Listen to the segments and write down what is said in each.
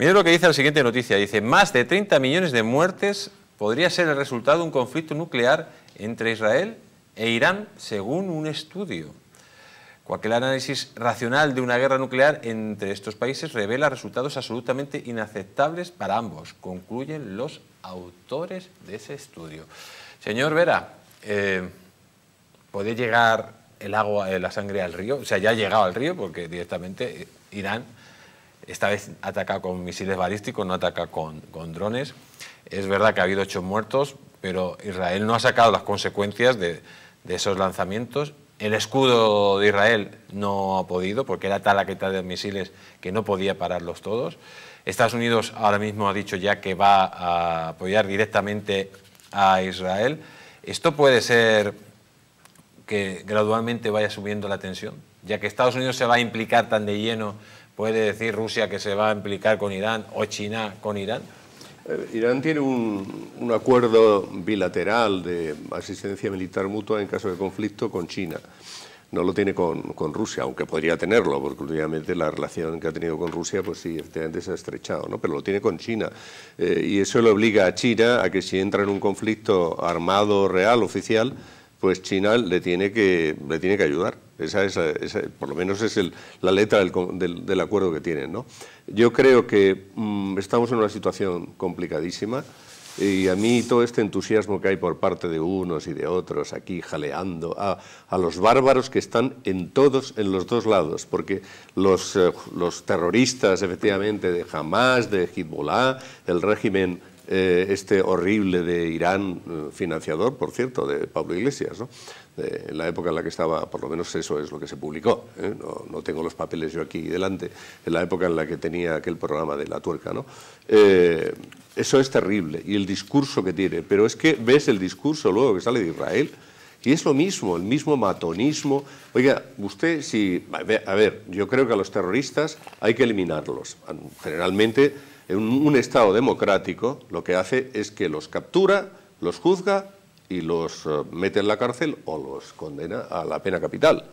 Miren lo que dice la siguiente noticia. Dice, más de 30 millones de muertes podría ser el resultado de un conflicto nuclear entre Israel e Irán, según un estudio. Cualquier análisis racional de una guerra nuclear entre estos países revela resultados absolutamente inaceptables para ambos, concluyen los autores de ese estudio. Señor Vera, eh, ¿puede llegar el agua, eh, la sangre al río? O sea, ya ha llegado al río porque directamente eh, Irán esta vez ataca con misiles balísticos, no ataca con, drones. Es verdad que ha habido ocho muertos, pero Israel no ha sacado las consecuencias de, esos lanzamientos. El escudo de Israel no ha podido, porque era tal la cantidad de misiles que no podía pararlos todos. Estados Unidos ahora mismo ha dicho ya que va a apoyar directamente a Israel. Esto puede ser que gradualmente vaya subiendo la tensión? Ya que Estados Unidos se va a implicar tan de lleno, puede decir Rusia que se va a implicar con Irán o China con Irán. Eh, Irán tiene un, acuerdo bilateral de asistencia militar mutua en caso de conflicto con China. No lo tiene con, Rusia, aunque podría tenerlo, porque últimamente la relación que ha tenido con Rusia, pues sí, efectivamente se ha estrechado, ¿no? pero lo tiene con China. Eh, y eso le obliga a China a que si entra en un conflicto armado real, oficial, pues China le tiene que, le tiene que ayudar. Esa, por lo menos es la letra del, acuerdo que tienen. ¿no? Yo creo que mm, estamos en una situación complicadísima y a mí todo este entusiasmo que hay por parte de unos y de otros aquí jaleando a, los bárbaros que están en todos, en los dos lados, porque los, eh, los terroristas efectivamente de Hamas, de Hezbollah, el régimen eh, este horrible de Irán, eh, financiador, por cierto, de Pablo Iglesias, ¿no? en la época en la que estaba, por lo menos eso es lo que se publicó, ¿eh? no, tengo los papeles yo aquí delante, en la época en la que tenía aquel programa de la tuerca, ¿no? eso es terrible, y el discurso que tiene, pero es que ves el discurso luego que sale de Israel, y es lo mismo, el mismo matonismo. Oiga, usted si... A ver, yo creo que a los terroristas hay que eliminarlos. Generalmente en un Estado democrático lo que hace es que los captura, los juzga y los eh, mete en la cárcel o los condena a la pena capital.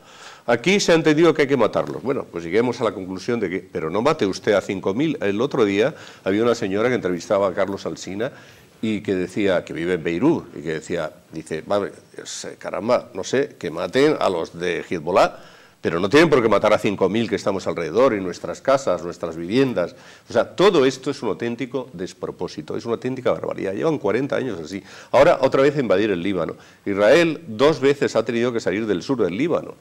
Aquí se ha entendido que hay que matarlos. Bueno, pues lleguemos a la conclusión de que, pero no mate usted a 5.000. El otro día había una señora que entrevistaba a Carlos Alsina y que decía, que vive en Beirut, y que decía, dice, vale, caramba, no sé, que maten a los de Hezbollah pero no tienen por qué matar a 5.000 que estamos alrededor, en nuestras casas, nuestras viviendas. O sea, todo esto es un auténtico despropósito, es una auténtica barbaridad. Llevan 40 años así. Ahora, otra vez invadir el Líbano. Israel dos veces ha tenido que salir del sur del Líbano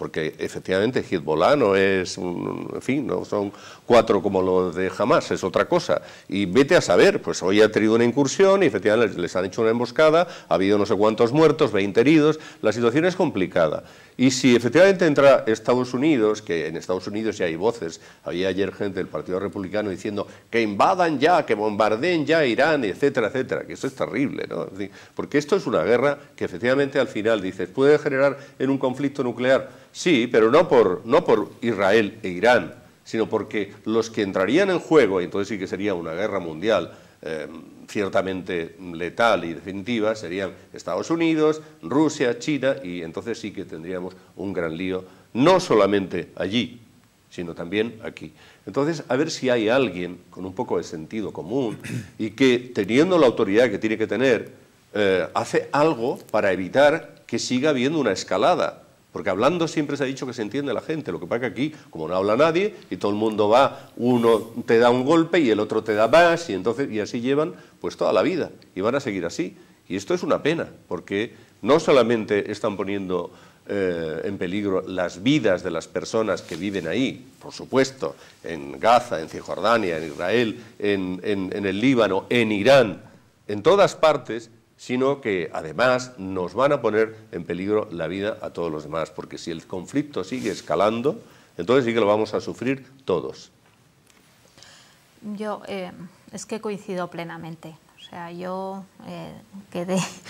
porque efectivamente Hezbollah no es, en fin, no son cuatro como los de Hamas, es otra cosa. Y vete a saber, pues hoy ha tenido una incursión y efectivamente les, han hecho una emboscada, ha habido no sé cuántos muertos, 20 heridos, la situación es complicada. Y si efectivamente entra Estados Unidos, que en Estados Unidos ya hay voces, había ayer gente del Partido Republicano diciendo que invadan ya, que bombardeen ya Irán, etcétera, etcétera, que eso es terrible, ¿no? Porque esto es una guerra que efectivamente al final dices, puede generar en un conflicto nuclear Sí, pero no por, no por Israel e Irán, sino porque los que entrarían en juego, y entonces sí que sería una guerra mundial em, ciertamente letal y definitiva, serían Estados Unidos, Rusia, China, y entonces sí que tendríamos un gran lío, no solamente allí, sino también aquí. Entonces, a ver si hay alguien con un poco de sentido común y que, teniendo la autoridad que tiene que tener, eh, hace algo para evitar que siga habiendo una escalada porque hablando siempre se ha dicho que se entiende la gente. Lo que pasa es que aquí, como no habla nadie, y todo el mundo va, uno te da un golpe y el otro te da más, y entonces, y así llevan pues toda la vida. Y van a seguir así. Y esto es una pena, porque no solamente están poniendo eh, en peligro las vidas de las personas que viven ahí, por supuesto, en Gaza, en Cisjordania, en Israel, en el Líbano, en Irán, en todas partes, sino que además nos van a poner en peligro la vida a todos los demás, porque si el conflicto sigue escalando, entonces sí que lo vamos a sufrir todos. Yo eh, es que coincido plenamente. O sea, yo eh, que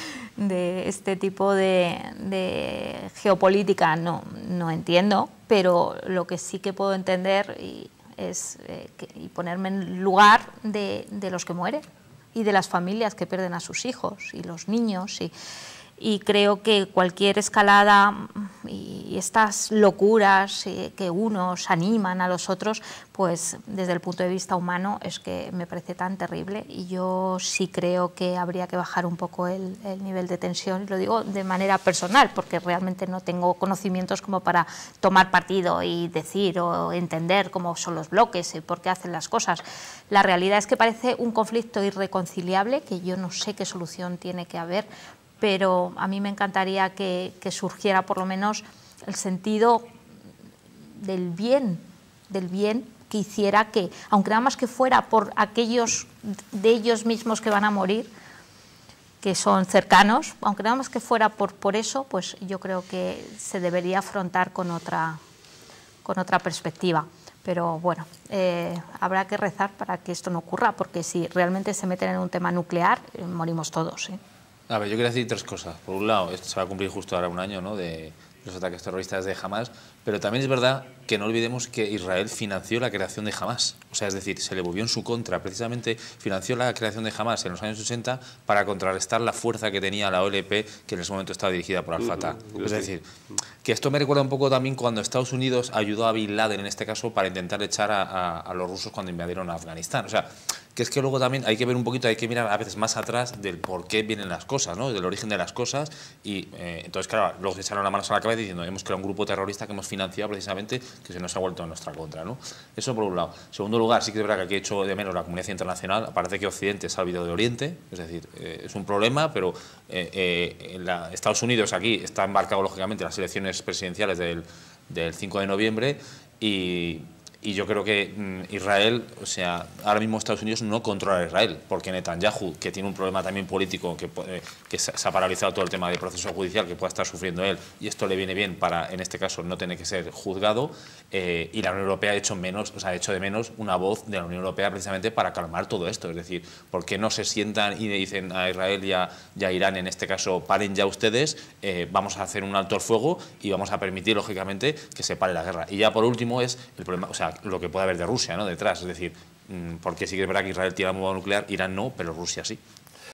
de este tipo de, geopolítica no, entiendo, pero lo que sí que puedo entender es eh, ponerme en lugar de, de los que mueren y de las familias que pierden a sus hijos y los niños. Y, y creo que cualquier escalada mm, y estas locuras eh, que unos animan a los otros, pues desde el punto de vista humano es que me parece tan terrible y yo sí creo que habría que bajar un poco el, nivel de tensión, y lo digo de manera personal, porque realmente no tengo conocimientos como para tomar partido y decir o entender cómo son los bloques y por qué hacen las cosas. La realidad es que parece un conflicto irreconciliable que yo no sé qué solución tiene que haber pero a mí me encantaría que, surgiera por lo menos el sentido del bien, del bien que hiciera que, aunque nada más que fuera por aquellos de ellos mismos que van a morir, que son cercanos, aunque nada más que fuera por, eso, pues yo creo que se debería afrontar con otra, con otra perspectiva. Pero bueno, eh, habrá que rezar para que esto no ocurra, porque si realmente se meten en un tema nuclear, eh, morimos todos. ¿eh? A ver, yo quería decir tres cosas. Por un lado, esto se va a cumplir justo ahora un año ¿no? de los ataques terroristas de Hamas, pero también es verdad que no olvidemos que Israel financió la creación de Hamas. O sea, es decir, se le volvió en su contra. Precisamente financió la creación de Hamas en los años 60 para contrarrestar la fuerza que tenía la OLP, que en ese momento estaba dirigida por Al-Fatah. Mm, mm, es decir, que esto me recuerda un poco también cuando Estados Unidos ayudó a Bin Laden, en este caso, para intentar echar a, los rusos cuando invadieron a Afganistán. O sea, que es que luego también hay que ver un poquito, hay que mirar a veces más atrás del por qué vienen las cosas, ¿no? del origen de las cosas. Y eh, entonces, claro, luego se echaron las manos a la cabeza diciendo, hemos creado un grupo terrorista que hemos financiado precisamente, que se nos ha vuelto en nuestra contra. ¿no? Eso por un lado. En segundo lugar, sí que es verdad que aquí he hecho de menos la comunidad internacional. Parece que Occidente se ha olvidado de Oriente, es decir, eh, es un problema, pero eh, eh, la, Estados Unidos aquí está embarcado lógicamente en las elecciones presidenciales del, del 5 de noviembre y y yo creo que mm, Israel, o sea, ahora mismo Estados Unidos no controla a Israel, porque Netanyahu, que tiene un problema también político, que, eh, que se ha paralizado todo el tema del proceso judicial que pueda estar sufriendo él, y esto le viene bien para, en este caso, no tener que ser juzgado, eh, y la Unión Europea ha hecho, menos, o sea, ha hecho de menos una voz de la Unión Europea precisamente para calmar todo esto. Es decir, porque no se sientan y le dicen a Israel y a, Irán, en este caso, paren ya ustedes, eh, vamos a hacer un alto el fuego y vamos a permitir, lógicamente, que se pare la guerra? Y ya por último es el problema, o sea, lo que pueda haber de Rusia ¿no? detrás. Es decir, mm, porque si que es que Israel tiene la bomba nuclear, Irán no, pero Rusia sí.